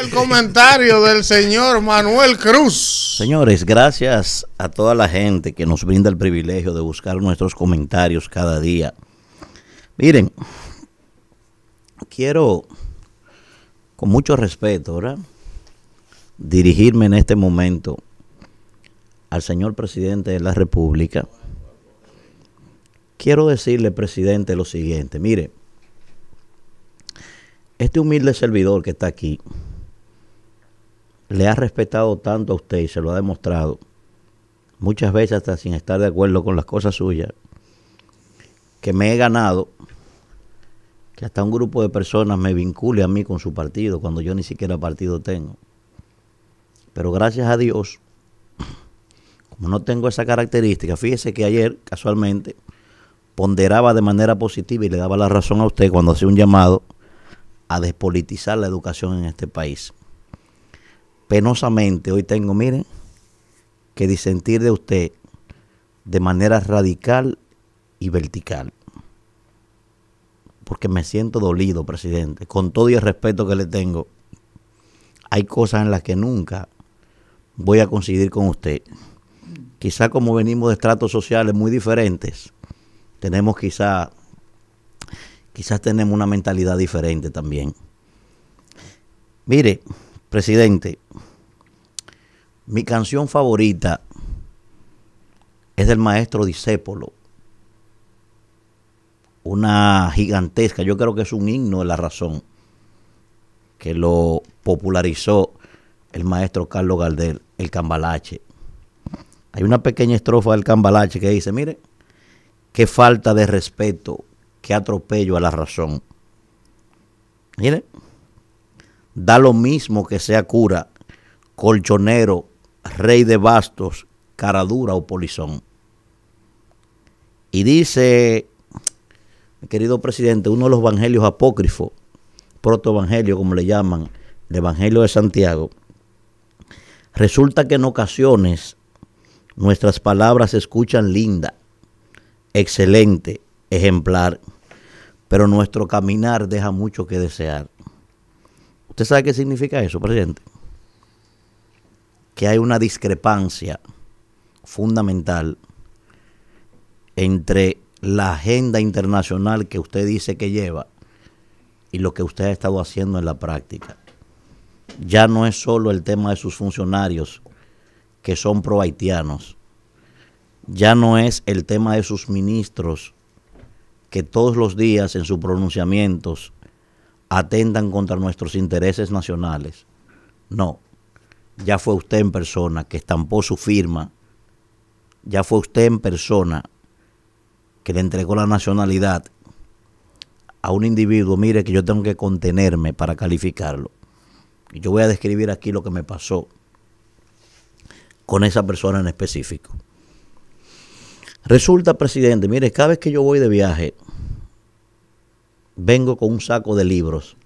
el comentario del señor Manuel Cruz. Señores, gracias a toda la gente que nos brinda el privilegio de buscar nuestros comentarios cada día. Miren, quiero, con mucho respeto, ¿verdad? dirigirme en este momento al señor presidente de la República. Quiero decirle, presidente, lo siguiente. Mire, este humilde servidor que está aquí le ha respetado tanto a usted y se lo ha demostrado, muchas veces hasta sin estar de acuerdo con las cosas suyas, que me he ganado que hasta un grupo de personas me vincule a mí con su partido cuando yo ni siquiera partido tengo. Pero gracias a Dios, como no tengo esa característica, fíjese que ayer casualmente ponderaba de manera positiva y le daba la razón a usted cuando hacía un llamado a despolitizar la educación en este país penosamente hoy tengo, miren, que disentir de usted de manera radical y vertical. Porque me siento dolido, presidente, con todo y el respeto que le tengo. Hay cosas en las que nunca voy a coincidir con usted. Quizá como venimos de estratos sociales muy diferentes, tenemos quizá, quizás tenemos una mentalidad diferente también. Mire, Presidente, mi canción favorita es del maestro Disépolo. Una gigantesca, yo creo que es un himno de la razón, que lo popularizó el maestro Carlos Gardel, el cambalache. Hay una pequeña estrofa del cambalache que dice, mire, qué falta de respeto, qué atropello a la razón. Mire. Da lo mismo que sea cura, colchonero, rey de bastos, caradura o polizón. Y dice, querido presidente, uno de los evangelios apócrifos, protoevangelio como le llaman, el evangelio de Santiago, resulta que en ocasiones nuestras palabras se escuchan linda, excelente, ejemplar, pero nuestro caminar deja mucho que desear. ¿Usted sabe qué significa eso, presidente? Que hay una discrepancia fundamental entre la agenda internacional que usted dice que lleva y lo que usted ha estado haciendo en la práctica. Ya no es solo el tema de sus funcionarios que son pro haitianos. Ya no es el tema de sus ministros que todos los días en sus pronunciamientos atentan contra nuestros intereses nacionales. No, ya fue usted en persona que estampó su firma, ya fue usted en persona que le entregó la nacionalidad a un individuo, mire que yo tengo que contenerme para calificarlo. Y yo voy a describir aquí lo que me pasó con esa persona en específico. Resulta, presidente, mire, cada vez que yo voy de viaje, vengo con un saco de libros,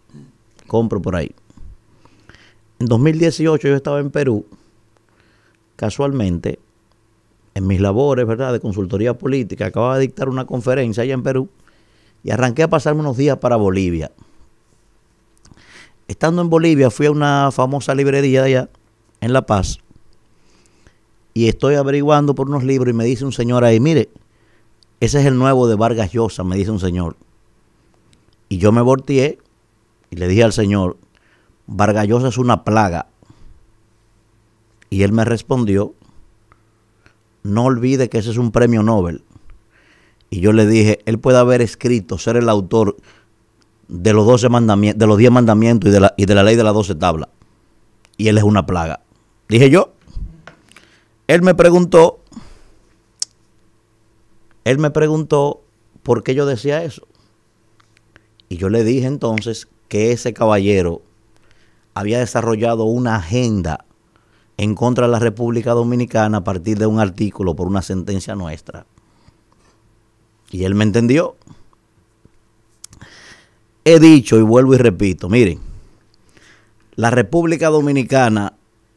compro por ahí. En 2018 yo estaba en Perú, casualmente, en mis labores, ¿verdad?, de consultoría política, acababa de dictar una conferencia allá en Perú y arranqué a pasarme unos días para Bolivia. Estando en Bolivia fui a una famosa librería allá, en La Paz, y estoy averiguando por unos libros y me dice un señor ahí, mire, ese es el nuevo de Vargas Llosa, me dice un señor. Y yo me volteé y le dije al Señor, Vargallosa es una plaga. Y él me respondió, no olvide que ese es un premio Nobel. Y yo le dije, él puede haber escrito, ser el autor de los 12 mandamientos, de los 10 mandamientos y de, la, y de la ley de las 12 tablas. Y él es una plaga. Dije yo. Él me preguntó, él me preguntó por qué yo decía eso. Y yo le dije entonces que ese caballero había desarrollado una agenda en contra de la República Dominicana a partir de un artículo por una sentencia nuestra. Y él me entendió. He dicho y vuelvo y repito, miren, la República Dominicana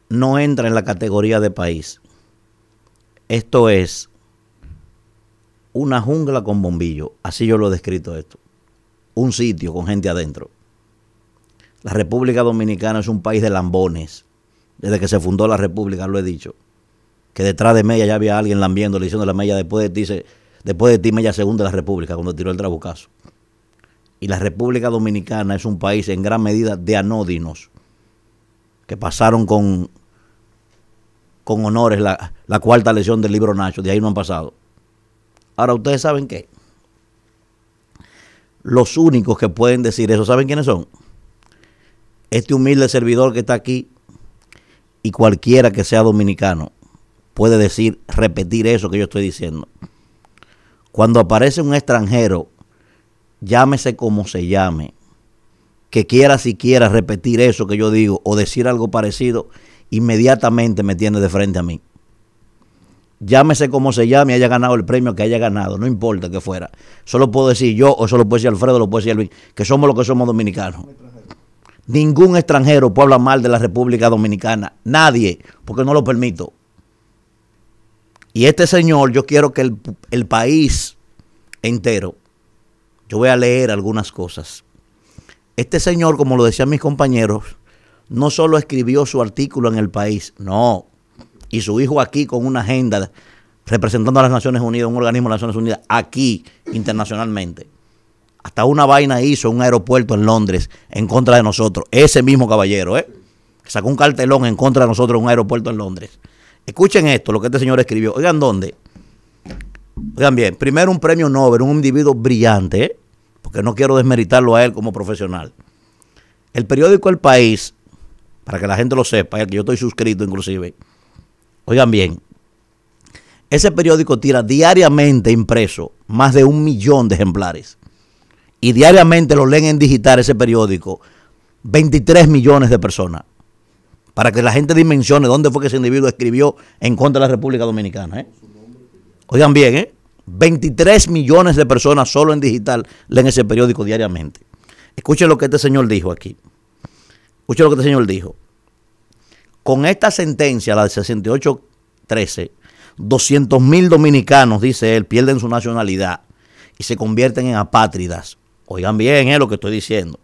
no entra en la categoría de país. Esto es una jungla con bombillo. Así yo lo he descrito esto un sitio con gente adentro. La República Dominicana es un país de lambones. Desde que se fundó la República, lo he dicho. Que detrás de Mella ya había alguien lambiendo, le diciendo la Mella, después de ti, después de ti Mella segunda la República cuando tiró el trabucazo. Y la República Dominicana es un país en gran medida de anódinos que pasaron con, con honores la, la cuarta lesión del libro Nacho, de ahí no han pasado. Ahora, ¿ustedes saben qué? los únicos que pueden decir eso. ¿Saben quiénes son? Este humilde servidor que está aquí y cualquiera que sea dominicano puede decir, repetir eso que yo estoy diciendo. Cuando aparece un extranjero, llámese como se llame, que quiera siquiera repetir eso que yo digo o decir algo parecido, inmediatamente me tiene de frente a mí llámese como se llame, haya ganado el premio que haya ganado, no importa que fuera. Solo puedo decir yo, o solo puede decir Alfredo, lo puede decir Luis, que somos lo que somos dominicanos. Ningún extranjero puede hablar mal de la República Dominicana, nadie, porque no lo permito. Y este señor, yo quiero que el, el país entero, yo voy a leer algunas cosas. Este señor, como lo decían mis compañeros, no solo escribió su artículo en el país, no, y su hijo aquí con una agenda representando a las Naciones Unidas, un organismo de las Naciones Unidas, aquí internacionalmente. Hasta una vaina hizo un aeropuerto en Londres en contra de nosotros. Ese mismo caballero, ¿eh? sacó un cartelón en contra de nosotros en un aeropuerto en Londres. Escuchen esto, lo que este señor escribió. Oigan, ¿dónde? Oigan bien, primero un premio Nobel, un individuo brillante, ¿eh? porque no quiero desmeritarlo a él como profesional. El periódico El País, para que la gente lo sepa, que yo estoy suscrito inclusive, Oigan bien, ese periódico tira diariamente impreso más de un millón de ejemplares. Y diariamente lo leen en digital ese periódico 23 millones de personas. Para que la gente dimensione dónde fue que ese individuo escribió en contra de la República Dominicana. ¿eh? Oigan bien, 23 ¿eh? millones de personas solo en digital leen ese periódico diariamente. Escuchen lo que este señor dijo aquí. Escuchen lo que este señor dijo. Con esta sentencia, la de 6813, 200.000 mil dominicanos, dice él, pierden su nacionalidad y se convierten en apátridas. Oigan bien eh, lo que estoy diciendo.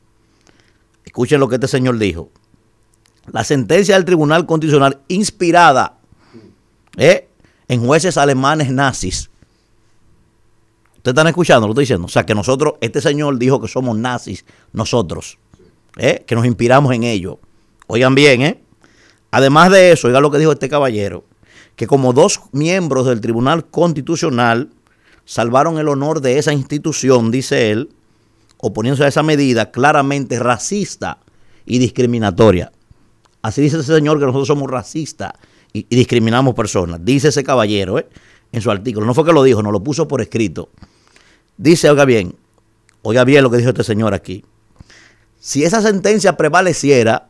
Escuchen lo que este señor dijo. La sentencia del Tribunal Constitucional, inspirada eh, en jueces alemanes nazis. ¿Ustedes están escuchando? Lo que estoy diciendo. O sea, que nosotros, este señor dijo que somos nazis, nosotros. Eh, que nos inspiramos en ello. Oigan bien, ¿eh? Además de eso, oiga lo que dijo este caballero, que como dos miembros del Tribunal Constitucional salvaron el honor de esa institución, dice él, oponiéndose a esa medida claramente racista y discriminatoria. Así dice ese señor que nosotros somos racistas y, discriminamos personas. Dice ese caballero eh, en su artículo. No fue que lo dijo, no lo puso por escrito. Dice, oiga bien, oiga bien lo que dijo este señor aquí. Si esa sentencia prevaleciera,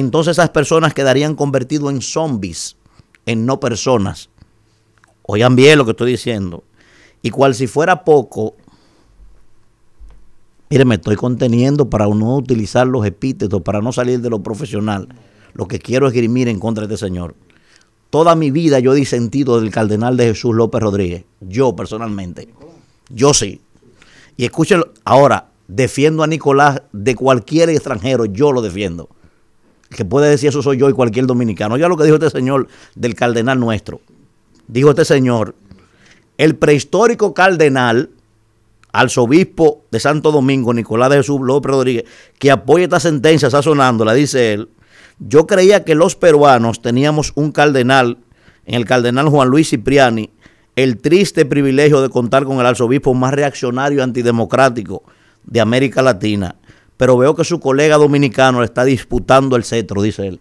entonces esas personas quedarían convertidas en zombies, en no personas. Oigan bien lo que estoy diciendo. Y cual si fuera poco, mire, me estoy conteniendo para no utilizar los epítetos, para no salir de lo profesional. Lo que quiero es grimir en contra de este señor. Toda mi vida yo he disentido del cardenal de Jesús López Rodríguez. Yo personalmente. Yo sí. Y escúchenlo. Ahora, defiendo a Nicolás de cualquier extranjero. Yo lo defiendo que puede decir eso soy yo y cualquier dominicano. Ya lo que dijo este señor del cardenal nuestro. Dijo este señor, el prehistórico cardenal, arzobispo de Santo Domingo, Nicolás de Jesús López Rodríguez, que apoya esta sentencia la dice él, yo creía que los peruanos teníamos un cardenal, en el cardenal Juan Luis Cipriani, el triste privilegio de contar con el arzobispo más reaccionario y antidemocrático de América Latina pero veo que su colega dominicano le está disputando el cetro, dice él.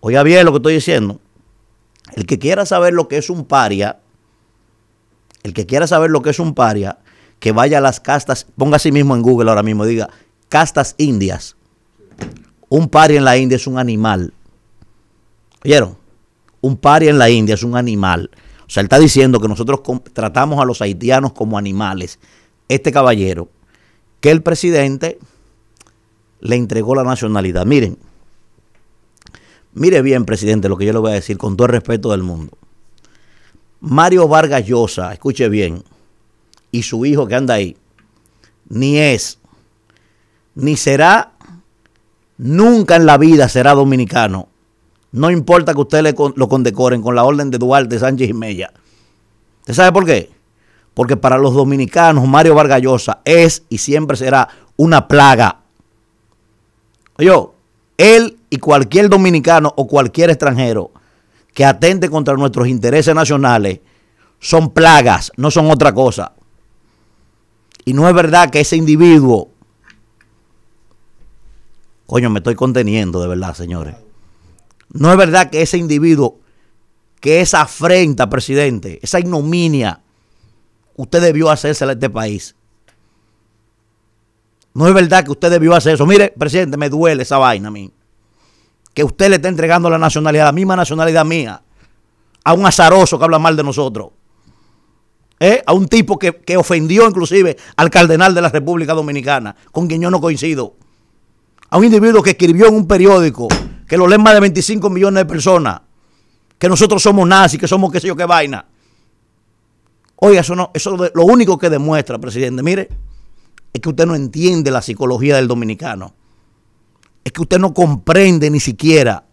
Oiga bien lo que estoy diciendo. El que quiera saber lo que es un paria, el que quiera saber lo que es un paria, que vaya a las castas, ponga a sí mismo en Google ahora mismo, diga castas indias. Un paria en la India es un animal. ¿Oyeron? Un paria en la India es un animal. O sea, él está diciendo que nosotros tratamos a los haitianos como animales. Este caballero que el presidente le entregó la nacionalidad. Miren, mire bien, presidente, lo que yo le voy a decir con todo el respeto del mundo. Mario Vargas Llosa, escuche bien, y su hijo que anda ahí, ni es, ni será, nunca en la vida será dominicano. No importa que usted lo condecoren con la orden de Duarte Sánchez y Mella. ¿Usted sabe por qué? porque para los dominicanos Mario Vargallosa es y siempre será una plaga. Oye, él y cualquier dominicano o cualquier extranjero que atente contra nuestros intereses nacionales son plagas, no son otra cosa. Y no es verdad que ese individuo... Coño, me estoy conteniendo de verdad, señores. No es verdad que ese individuo, que esa afrenta, presidente, esa ignominia, usted debió hacerse a este país. No es verdad que usted debió hacer eso. Mire, presidente, me duele esa vaina a mí. Que usted le está entregando la nacionalidad, la misma nacionalidad mía, a un azaroso que habla mal de nosotros. ¿Eh? A un tipo que, ofendió inclusive al cardenal de la República Dominicana, con quien yo no coincido. A un individuo que escribió en un periódico que lo leen más de 25 millones de personas, que nosotros somos nazis, que somos qué sé yo qué vaina. Oiga, eso no, eso lo único que demuestra, presidente, mire, es que usted no entiende la psicología del dominicano. Es que usted no comprende ni siquiera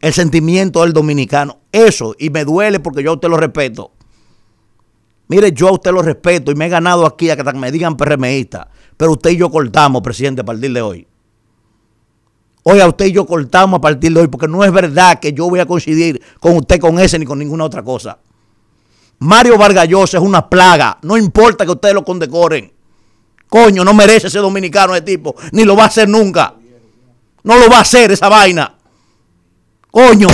el sentimiento del dominicano. Eso, y me duele porque yo a usted lo respeto. Mire, yo a usted lo respeto y me he ganado aquí a que me digan PRMista. Pero usted y yo cortamos, presidente, a partir de hoy. Hoy a usted y yo cortamos a partir de hoy porque no es verdad que yo voy a coincidir con usted con ese ni con ninguna otra cosa. Mario Vargallosa es una plaga. No importa que ustedes lo condecoren. Coño, no merece ese dominicano ese tipo. Ni lo va a hacer nunca. No lo va a hacer esa vaina. Coño.